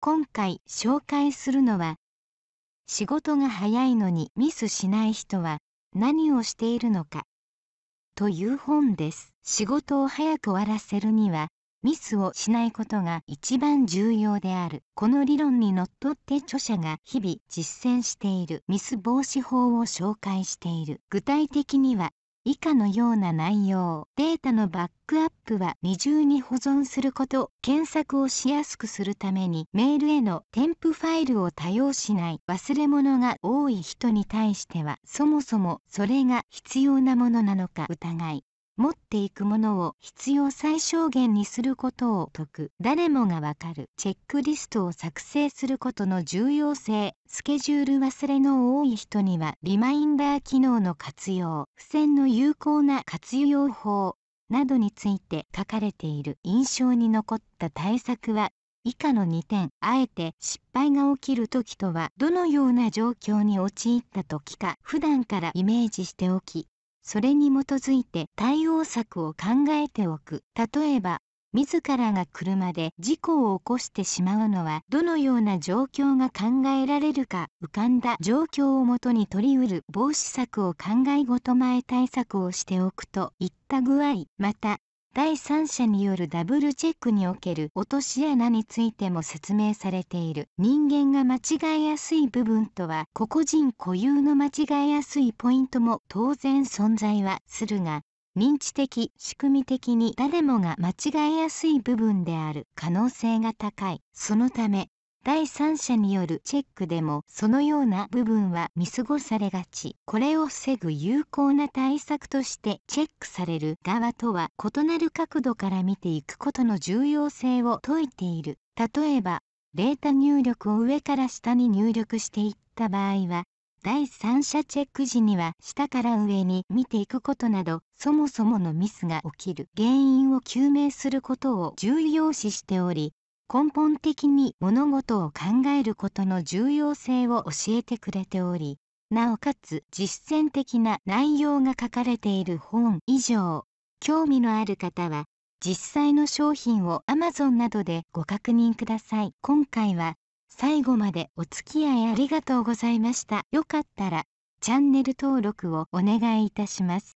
今回紹介するのは仕事が早いのにミスしない人は何をしているのかという本です仕事を早く終わらせるにはミスをしないことが一番重要であるこの理論にのっとって著者が日々実践しているミス防止法を紹介している具体的には以下のような内容データのバックアップは二重に保存すること検索をしやすくするためにメールへの添付ファイルを多用しない忘れ物が多い人に対してはそもそもそれが必要なものなのか疑い持っていくものを必要最小限にすることを説く誰もがわかるチェックリストを作成することの重要性スケジュール忘れの多い人にはリマインダー機能の活用付箋の有効な活用法などについて書かれている印象に残った対策は以下の2点あえて失敗が起きる時とはどのような状況に陥った時か普段からイメージしておきそれに基づいて対応策を考えておく例えば自らが車で事故を起こしてしまうのはどのような状況が考えられるか浮かんだ状況をもとに取りうる防止策を考えごと前対策をしておくといった具合また第三者によるダブルチェックにおける落とし穴についても説明されている人間が間違えやすい部分とは個々人固有の間違えやすいポイントも当然存在はするが認知的仕組み的に誰もが間違えやすい部分である可能性が高いそのため第三者によるチェックでもそのような部分は見過ごされがちこれを防ぐ有効な対策としてチェックされる側とは異なる角度から見ていくことの重要性を説いている例えばデータ入力を上から下に入力していった場合は第三者チェック時には下から上に見ていくことなどそもそものミスが起きる原因を究明することを重要視しており根本的に物事を考えることの重要性を教えてくれておりなおかつ実践的な内容が書かれている本以上興味のある方は実際の商品を Amazon などでご確認ください今回は最後までお付き合いありがとうございましたよかったらチャンネル登録をお願いいたします